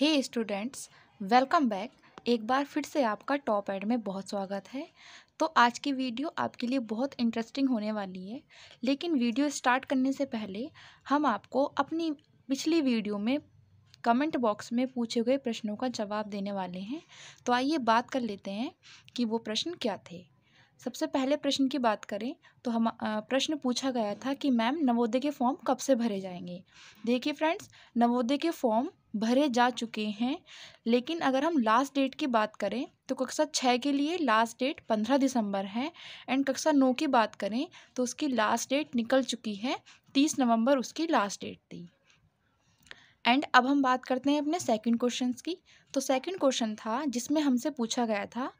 हे students welcome back एक बार फिर से आपका टॉप एड में बहुत स्वागत है तो आज की वीडियो आपके लिए बहुत इंटरेस्टिंग होने वाली है लेकिन वीडियो स्टार्ट करने से पहले हम आपको अपनी पिछली वीडियो में कमेंट बॉक्स में पूछे गए प्रश्नों का जवाब देने वाले हैं तो आइए बात कर लेते हैं कि वो प्रश्न क्या थे सबसे पहले प्रश्न की बात करें तो हम प्रश्न पूछा गया था कि मैम नवोदय के फॉर्म कब से भरे जाएंगे देखिए फ्रेंड्स नवोदय के फॉर्म भरे जा चुके हैं लेकिन अगर हम लास्ट डेट की बात करें तो कक्षा छः के लिए लास्ट डेट पंद्रह दिसंबर है एंड कक्षा नौ की बात करें तो उसकी लास्ट डेट निकल चुकी है तीस नवंबर उसकी लास्ट डेट थी एंड अब हम बात करते हैं अपने सेकंड क्वेश्चन की तो सेकंड क्वेश्चन था जिसमें हमसे पूछा गया था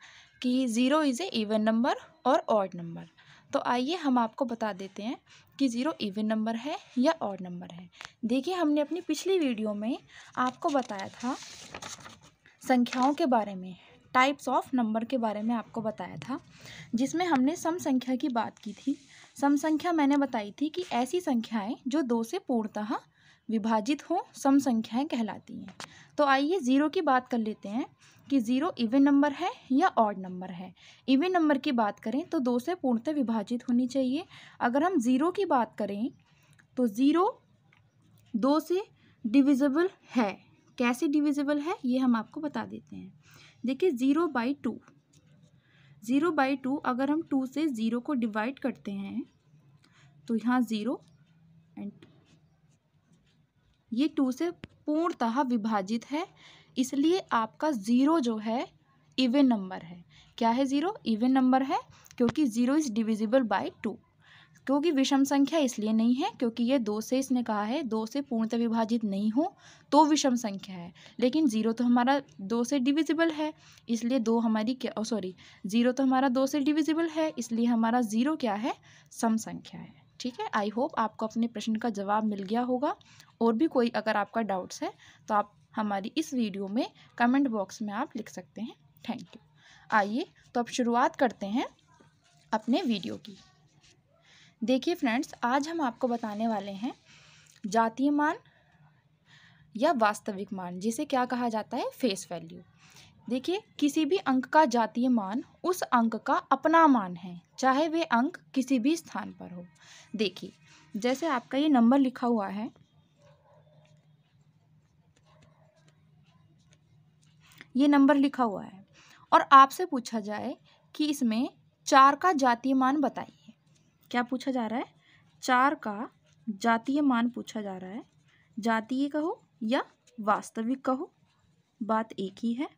कि zero is a even number और ऑड नंबर तो आइए हम आपको बता देते हैं कि ज़ीरो इवन नंबर है या और नंबर है देखिए हमने अपनी पिछली वीडियो में आपको बताया था संख्याओं के बारे में टाइप्स ऑफ नंबर के बारे में आपको बताया था जिसमें हमने सम संख्या की बात की थी सम संख्या मैंने बताई थी कि ऐसी संख्याएं जो दो से पूर्णतः विभाजित हों सम संख्याएं कहलाती हैं तो आइए ज़ीरो की बात कर लेते हैं कि ज़ीरो इवन नंबर है या ऑड नंबर है इवन नंबर की बात करें तो दो से पूर्णतः विभाजित होनी चाहिए अगर हम ज़ीरो की बात करें तो ज़ीरो दो से डिविजिबल है कैसे डिविजिबल है ये हम आपको बता देते हैं देखिए zero by two zero by two अगर हम टू से ज़ीरो को डिवाइड करते हैं तो यहाँ ज़ीरो एंड टू ये टू से पूर्णतः विभाजित है इसलिए आपका ज़ीरो जो है इवन नंबर है क्या है ज़ीरो इवन नंबर है क्योंकि zero is divisible by two क्योंकि विषम संख्या इसलिए नहीं है क्योंकि ये दो से इसने कहा है दो से पूर्णतः विभाजित नहीं हो तो विषम संख्या है लेकिन ज़ीरो तो हमारा दो से डिविजिबल है इसलिए दो हमारी क्या सॉरी ज़ीरो तो हमारा दो से डिविजिबल है इसलिए हमारा ज़ीरो क्या है सम संख्या है ठीक है आई होप आपको अपने प्रश्न का जवाब मिल गया होगा और भी कोई अगर आपका डाउट्स है तो आप हमारी इस वीडियो में कमेंट बॉक्स में आप लिख सकते हैं थैंक यू आइए तो अब शुरुआत करते हैं अपने वीडियो की देखिए फ्रेंड्स आज हम आपको बताने वाले हैं जातीय मान या वास्तविक मान जिसे क्या कहा जाता है फेस वैल्यू देखिए किसी भी अंक का जातीय मान उस अंक का अपना मान है चाहे वे अंक किसी भी स्थान पर हो देखिए जैसे आपका ये नंबर लिखा हुआ है ये नंबर लिखा हुआ है और आपसे पूछा जाए कि इसमें चार का जातीय मान बताइए क्या पूछा जा रहा है चार का जातीय मान पूछा जा रहा है जातीय कहो या वास्तविक कहो बात एक ही है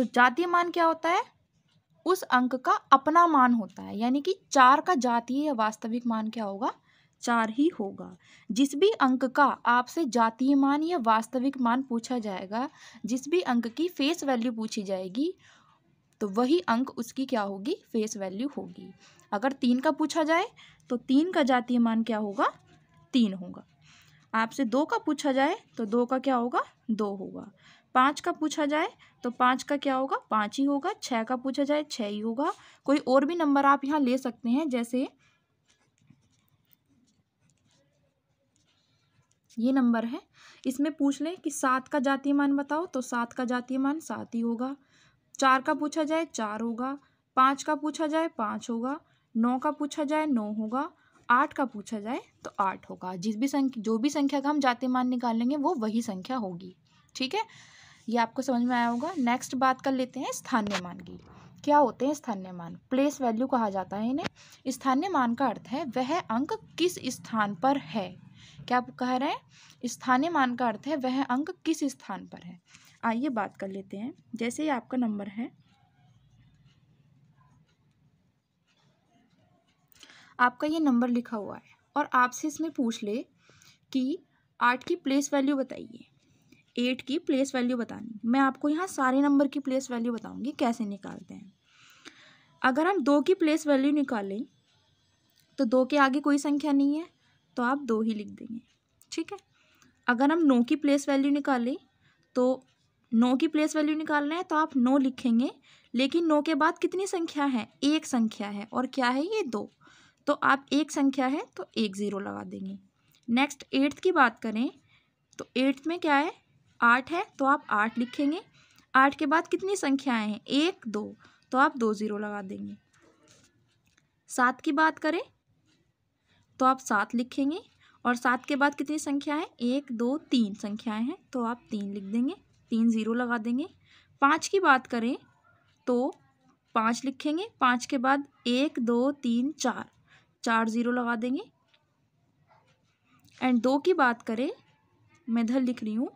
तो जातीय मान क्या होता है उस अंक का अपना मान होता है यानी कि चार का जातीय या वास्तविक मान क्या होगा चार ही होगा जिस भी अंक का आपसे जातीय मान या वास्तविक मान पूछा जाएगा जिस भी अंक की फेस वैल्यू पूछी जाएगी तो वही अंक उसकी क्या होगी फेस वैल्यू होगी अगर तीन का पूछा जाए तो तीन का जातीय मान क्या होगा तीन होगा आपसे दो का पूछा जाए तो दो का क्या होगा दो होगा पाँच का पूछा जाए तो पाँच का क्या होगा पाँच ही होगा छः का पूछा जाए छः ही होगा कोई और भी नंबर आप यहाँ ले सकते हैं जैसे ये नंबर है इसमें पूछ लें कि सात का जातीय मान बताओ तो सात का जातीय मान सात ही होगा चार का पूछा जाए चार होगा पाँच का पूछा जाए पाँच होगा नौ का पूछा जाए नौ होगा आठ का पूछा जाए तो आठ होगा जिस भी संख्या जो भी संख्या का हम जातीय मान निकालेंगे वो वही संख्या होगी ठीक है ये आपको समझ में आया होगा नेक्स्ट बात कर लेते हैं स्थानीय मान की क्या होते हैं स्थानीय मान प्लेस वैल्यू कहा जाता है इन्हें स्थानीय मान का अर्थ है वह अंक किस स्थान पर है क्या आप कह रहे हैं स्थानीय मान का अर्थ है वह अंक किस स्थान पर है आइए बात कर लेते हैं जैसे ही आपका नंबर है आपका ये नंबर लिखा हुआ है और आपसे इसमें पूछ ले कि आठ की प्लेस वैल्यू बताइए एट की प्लेस वैल्यू बतानी मैं आपको यहाँ सारे नंबर की प्लेस वैल्यू बताऊँगी कैसे निकालते हैं अगर हम दो की प्लेस वैल्यू निकालें तो दो के आगे कोई संख्या नहीं है तो आप दो ही लिख देंगे ठीक है अगर हम नौ की प्लेस वैल्यू निकालें तो नौ की प्लेस वैल्यू निकालना है तो आप नौ लिखेंगे लेकिन नौ के बाद कितनी संख्या है एक संख्या है और क्या है ये दो तो आप एक संख्या है तो एक ज़ीरो लगा देंगे नेक्स्ट एट्थ की बात करें तो एट्थ में क्या है आठ है तो आप आठ लिखेंगे आठ के बाद कितनी संख्याएं हैं एक दो तो आप दो ज़ीरो लगा देंगे सात की बात करें तो आप सात लिखेंगे और सात के बाद कितनी संख्या है एक दो तीन संख्याएं हैं तो आप तीन लिख देंगे तीन ज़ीरो लगा देंगे पाँच की बात करें तो पाँच लिखेंगे पाँच के बाद एक दो तीन चार चार ज़ीरो लगा देंगे एंड दो की बात करें मैं इधर लिख रही हूँ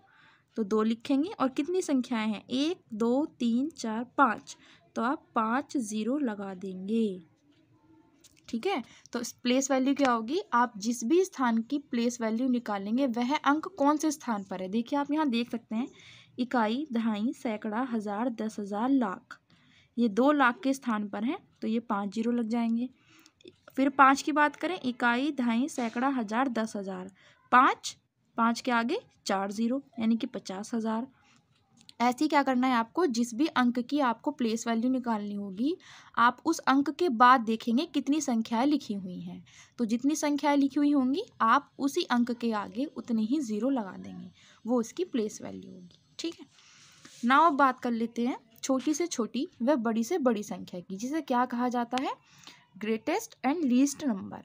तो दो लिखेंगे और कितनी संख्याएं हैं एक दो तीन चार पाँच तो आप पाँच ज़ीरो लगा देंगे ठीक है तो इस प्लेस वैल्यू क्या होगी आप जिस भी स्थान की प्लेस वैल्यू निकालेंगे वह अंक कौन से स्थान पर है देखिए आप यहाँ देख सकते हैं इकाई दहाई सैकड़ा हज़ार दस हज़ार लाख ये दो लाख के स्थान पर हैं तो ये पाँच जीरो लग जाएंगे फिर पाँच की बात करें इकाई ढाई सैकड़ा हज़ार दस हज़ार पाँच पाँच के आगे चार ज़ीरो यानी कि पचास हज़ार ऐसे क्या करना है आपको जिस भी अंक की आपको प्लेस वैल्यू निकालनी होगी आप उस अंक के बाद देखेंगे कितनी संख्याएं लिखी हुई हैं तो जितनी संख्याएं लिखी हुई होंगी आप उसी अंक के आगे उतने ही ज़ीरो लगा देंगे वो उसकी प्लेस वैल्यू होगी ठीक है नाव अब बात कर लेते हैं छोटी से छोटी व बड़ी से बड़ी संख्या की जिसे क्या कहा जाता है ग्रेटेस्ट एंड लीस्ट नंबर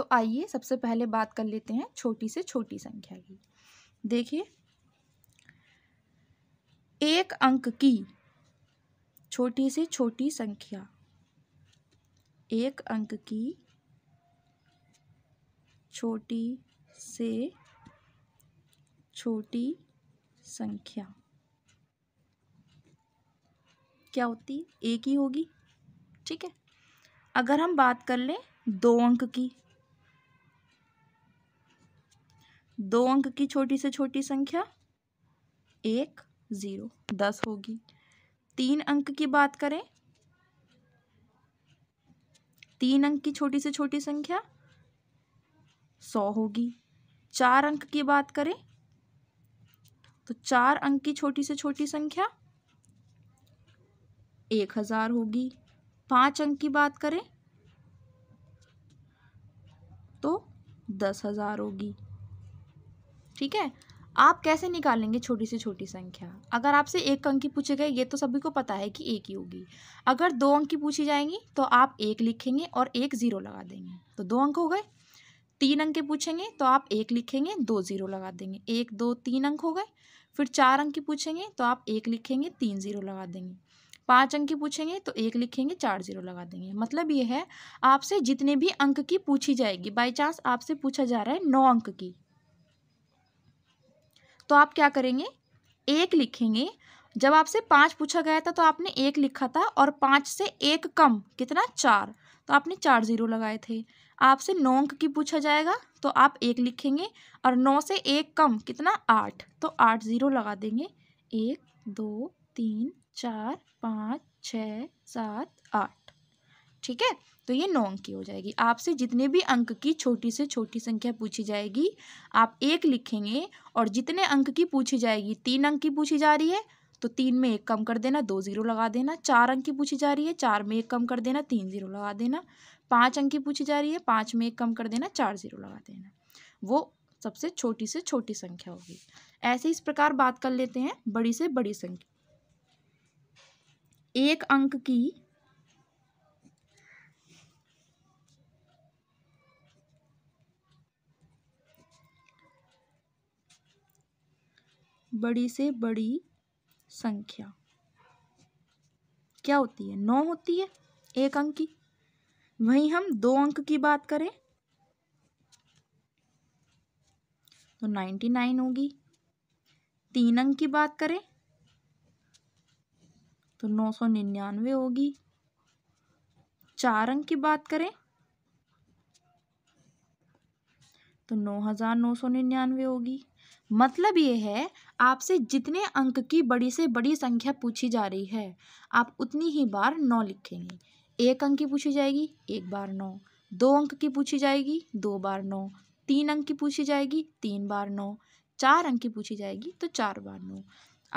तो आइए सबसे पहले बात कर लेते हैं छोटी से छोटी संख्या की देखिए एक अंक की छोटी से छोटी संख्या एक अंक की छोटी से छोटी संख्या क्या होती है एक ही होगी ठीक है अगर हम बात कर लें दो अंक की दो अंक की छोटी से छोटी संख्या एक ज़ीरो दस होगी तीन अंक की बात करें तीन अंक की छोटी से छोटी संख्या सौ होगी चार अंक की बात करें तो चार अंक की छोटी से छोटी संख्या एक हज़ार होगी पांच अंक की बात करें तो दस हज़ार होगी ठीक है आप कैसे निकालेंगे छोटी से छोटी संख्या अगर आपसे एक अंक की पूछे गए ये तो सभी को पता है कि एक ही होगी अगर दो अंक की पूछी जाएंगी तो आप एक लिखेंगे और एक ज़ीरो लगा देंगे तो दो अंक हो गए तीन अंक के पूछेंगे तो आप एक लिखेंगे दो ज़ीरो लगा देंगे एक दो तीन अंक हो गए फिर चार अंक की पूछेंगे तो आप एक लिखेंगे तीन ज़ीरो लगा देंगे पाँच अंक की पूछेंगे तो एक लिखेंगे चार जीरो लगा देंगे मतलब ये है आपसे जितने भी अंक की पूछी जाएगी बाई चांस आपसे पूछा जा रहा है नौ अंक की तो आप क्या करेंगे एक लिखेंगे जब आपसे पाँच पूछा गया था तो आपने एक लिखा था और पाँच से एक कम कितना चार तो आपने चार ज़ीरो लगाए थे आपसे नौ अंक की पूछा जाएगा तो आप एक लिखेंगे और नौ से एक कम कितना आठ तो आठ ज़ीरो लगा देंगे एक दो तीन चार पाँच छ सात आठ ठीक है तो ये नौ अंक की हो जाएगी आपसे जितने भी अंक की छोटी से छोटी संख्या पूछी जाएगी आप एक लिखेंगे और जितने अंक की पूछी जाएगी तीन अंक की पूछी जा रही है तो तीन में एक कम कर देना दो ज़ीरो लगा देना चार अंक की पूछी जा रही है चार में एक कम कर देना तीन ज़ीरो लगा देना पाँच अंक की पूछी जा रही है पाँच में एक कम कर देना चार ज़ीरो लगा देना वो सबसे छोटी से छोटी संख्या होगी ऐसे इस प्रकार बात कर लेते हैं बड़ी से बड़ी संख्या एक अंक की बड़ी से बड़ी संख्या क्या होती है नौ होती है एक अंक की वहीं हम दो अंक की बात करें तो नाइन्टी नाइन होगी तीन अंक की बात करें तो नौ सौ निन्यानवे होगी चार अंक की बात करें तो नौ हज़ार नौ सौ निन्यानवे होगी मतलब ये है आपसे जितने अंक की बड़ी से बड़ी संख्या पूछी जा रही है आप उतनी ही बार नौ लिखेंगे एक अंक की पूछी जाएगी एक बार नौ दो अंक की पूछी जाएगी दो बार नौ तीन अंक की पूछी जाएगी तीन बार नौ चार अंक की पूछी जाएगी तो चार बार नौ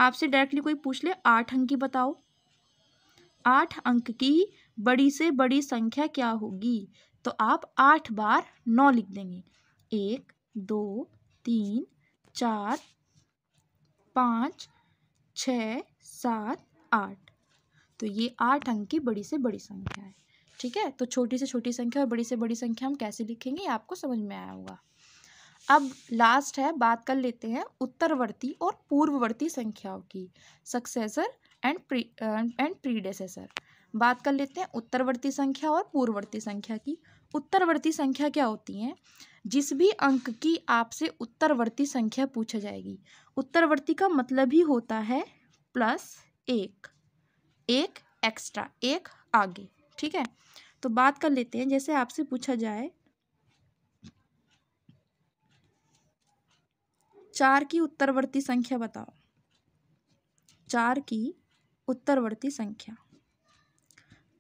आपसे डायरेक्टली कोई पूछ ले आठ अंक की बताओ आठ अंक की बड़ी से बड़ी संख्या क्या होगी तो आप आठ बार नौ लिख देंगे एक दो तीन चार पाँच छ सात आठ तो ये आठ अंक की बड़ी से बड़ी संख्या है ठीक है तो छोटी से छोटी संख्या और बड़ी से बड़ी संख्या हम कैसे लिखेंगे ये आपको समझ में आया होगा अब लास्ट है बात कर लेते हैं उत्तरवर्ती और पूर्ववर्ती संख्याओं की successor and pre and predecessor बात कर लेते हैं उत्तरवर्ती संख्या और पूर्ववर्ती संख्या की उत्तरवर्ती संख्या क्या होती है जिस भी अंक की आपसे उत्तरवर्ती संख्या पूछा जाएगी उत्तरवर्ती का मतलब ही होता है प्लस एक एक एक्स्ट्रा एक आगे ठीक है तो बात कर लेते हैं जैसे आपसे पूछा जाए चार की उत्तरवर्ती संख्या बताओ चार की उत्तरवर्ती संख्या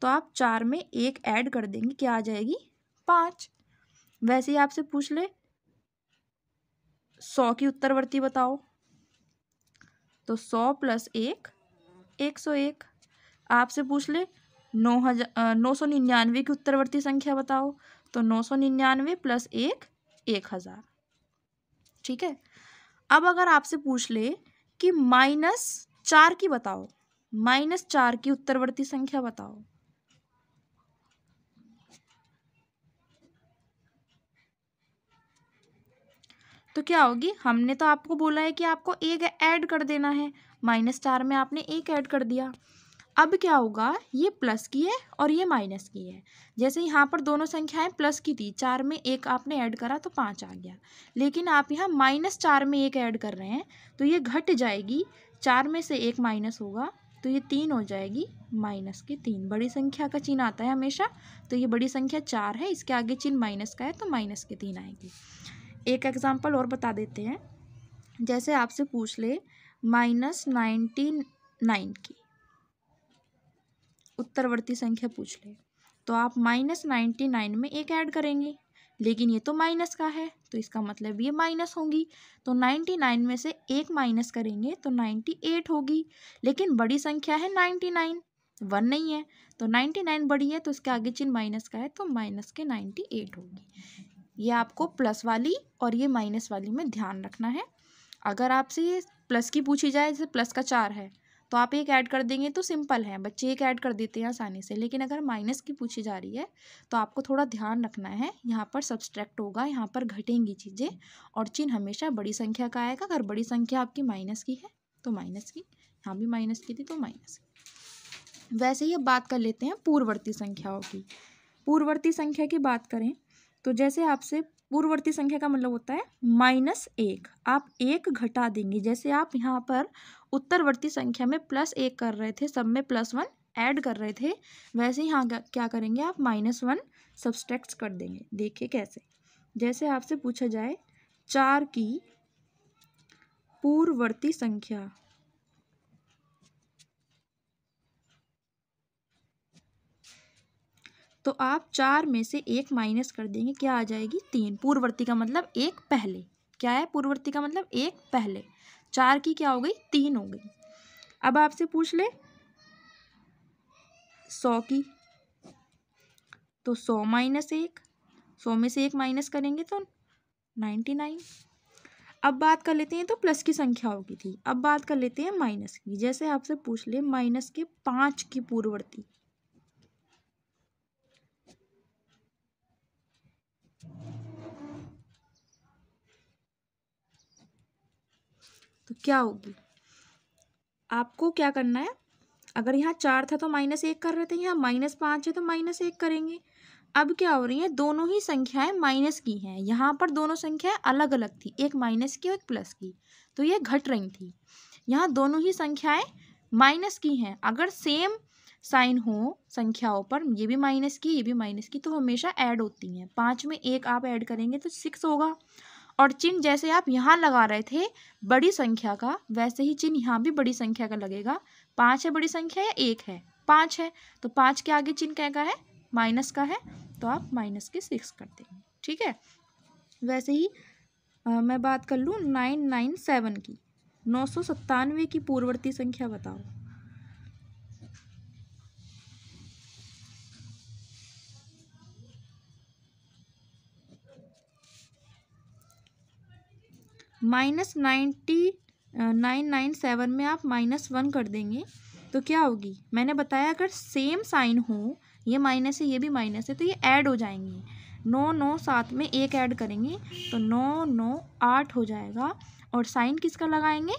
तो आप चार में एक ऐड कर देंगे क्या आ जाएगी पाँच वैसे ही आपसे पूछ ले सौ की उत्तरवर्ती बताओ तो सौ प्लस एक एक सौ एक आपसे पूछ ले नौ हजार नौ सौ निन्यानवे की उत्तरवर्ती संख्या बताओ तो नौ सौ निन्यानवे प्लस एक एक हज़ार ठीक है अब अगर आपसे पूछ ले कि माइनस चार की बताओ माइनस चार की उत्तरवर्ती संख्या बताओ तो क्या होगी हमने तो आपको बोला है कि आपको एक ऐड कर देना है माइनस चार में आपने एक ऐड कर दिया अब क्या होगा ये प्लस की है और ये माइनस की है जैसे यहाँ पर दोनों संख्याएं प्लस की थी चार में एक आपने ऐड करा तो पाँच आ गया लेकिन आप यहाँ माइनस चार में एक ऐड कर रहे हैं तो ये घट जाएगी चार में से एक माइनस होगा तो ये तीन हो जाएगी माइनस की तीन बड़ी संख्या का चिन्ह आता है हमेशा तो ये बड़ी संख्या चार है इसके आगे चिन्ह माइनस का है तो माइनस के तीन आएगी एक एग्ज़ाम्पल और बता देते हैं जैसे आपसे पूछ ले माइनस नाइन्टी नाइन की उत्तरवर्ती संख्या पूछ ले तो आप माइनस नाइन्टी नाइन में एक ऐड करेंगे लेकिन ये तो माइनस का है तो इसका मतलब ये माइनस होगी तो नाइन्टी नाइन में से एक माइनस करेंगे तो नाइन्टी एट होगी लेकिन बड़ी संख्या है नाइन्टी नाइन वन नहीं है तो नाइन्टी नाइन बड़ी है तो इसके आगे चिन्ह माइनस का है तो माइनस के नाइन्टी एट होगी ये आपको प्लस वाली और ये माइनस वाली में ध्यान रखना है अगर आपसे ये प्लस की पूछी जाए जैसे प्लस का चार है तो आप एक ऐड कर देंगे तो सिंपल है बच्चे एक ऐड कर देते हैं आसानी से लेकिन अगर माइनस की पूछी जा रही है तो आपको थोड़ा ध्यान रखना है यहाँ पर सब्सट्रैक्ट होगा यहाँ पर घटेंगी चीज़ें और चिन्ह हमेशा बड़ी संख्या का आएगा अगर बड़ी संख्या आपकी माइनस की है तो माइनस की यहाँ भी माइनस की थी तो माइनस की वैसे ही अब बात कर लेते हैं पूर्ववर्ती संख्याओं की पूर्ववर्ती संख्या की बात करें तो जैसे आपसे पूर्ववर्ती संख्या का मतलब होता है माइनस एक आप एक घटा देंगे जैसे आप यहाँ पर उत्तरवर्ती संख्या में प्लस एक कर रहे थे सब में प्लस वन ऐड कर रहे थे वैसे यहाँ क्या करेंगे आप माइनस वन सब्सट्रैक्ट कर देंगे देखिए कैसे जैसे आपसे पूछा जाए चार की पूर्ववर्ती संख्या तो आप चार में से एक माइनस कर देंगे क्या आ जाएगी तीन पूर्ववर्ती का मतलब एक पहले क्या है पूर्ववर्ती का मतलब एक पहले चार की क्या हो गई तीन हो गई अब आपसे पूछ ले सौ की तो सौ माइनस एक सौ में से एक माइनस करेंगे तो नाइन्टी नाइन अब बात कर लेते हैं तो प्लस की संख्या होगी थी अब बात कर लेते हैं माइनस की जैसे आपसे पूछ ले माइनस के पाँच की पूर्ववर्ती तो क्या होगी आपको क्या करना है अगर यहाँ चार था तो माइनस एक कर रहे थे यहाँ माइनस पाँच है तो माइनस एक करेंगे अब क्या हो रही है दोनों ही संख्याएं माइनस की हैं यहाँ पर दोनों संख्याएं अलग अलग थी एक माइनस की और एक प्लस की तो ये घट रही थी यहाँ दोनों ही संख्याएं माइनस की हैं अगर सेम साइन हो संख्याओं पर ये भी माइनस की ये भी माइनस की तो हमेशा ऐड होती हैं पाँच में एक आप ऐड करेंगे तो सिक्स होगा और चिन्ह जैसे आप यहाँ लगा रहे थे बड़ी संख्या का वैसे ही चिन्ह यहाँ भी बड़ी संख्या का लगेगा पाँच है बड़ी संख्या या एक है पाँच है तो पाँच के आगे चिन्ह क्या का है माइनस का है तो आप माइनस के सिक्स कर देंगे ठीक है वैसे ही आ, मैं बात कर लूँ नाइन नाइन सेवन की नौ सौ सत्तानवे की पूर्ववर्ती संख्या बताओ minus ninety nine nine seven में आप माइनस वन कर देंगे तो क्या होगी मैंने बताया अगर सेम साइन हो ये माइनस है ये भी माइनस है तो ये ऐड हो जाएंगे नौ नौ सात में एक ऐड करेंगे तो नौ नौ आठ हो जाएगा और साइन किसका लगाएंगे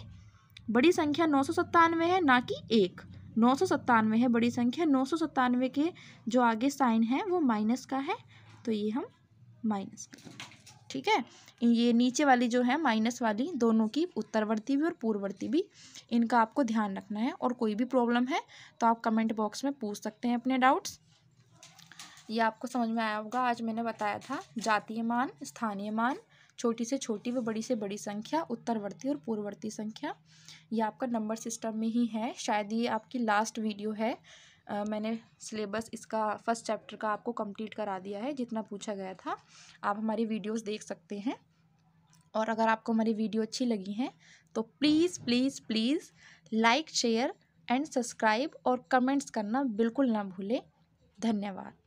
बड़ी संख्या नौ सौ सत्तानवे है ना कि एक नौ सौ सत्तानवे है बड़ी संख्या नौ सौ सत्तानवे के जो आगे साइन है वो माइनस का है तो ये हम माइनस करेंगे ठीक है ये नीचे वाली जो है माइनस वाली दोनों की उत्तरवर्ती भी और पूर्ववर्ती भी इनका आपको ध्यान रखना है और कोई भी प्रॉब्लम है तो आप कमेंट बॉक्स में पूछ सकते हैं अपने डाउट्स ये आपको समझ में आया होगा आज मैंने बताया था जातीय मान स्थानीय मान छोटी से छोटी व बड़ी से बड़ी संख्या उत्तरवर्ती और पूर्ववर्ती संख्या ये आपका नंबर सिस्टम में ही है शायद ये आपकी लास्ट वीडियो है मैंने सिलेबस इसका फर्स्ट चैप्टर का आपको कंप्लीट करा दिया है जितना पूछा गया था आप हमारी वीडियोस देख सकते हैं और अगर आपको हमारी वीडियो अच्छी लगी है तो please please please like share and subscribe और कमेंट्स करना बिल्कुल ना भूलें धन्यवाद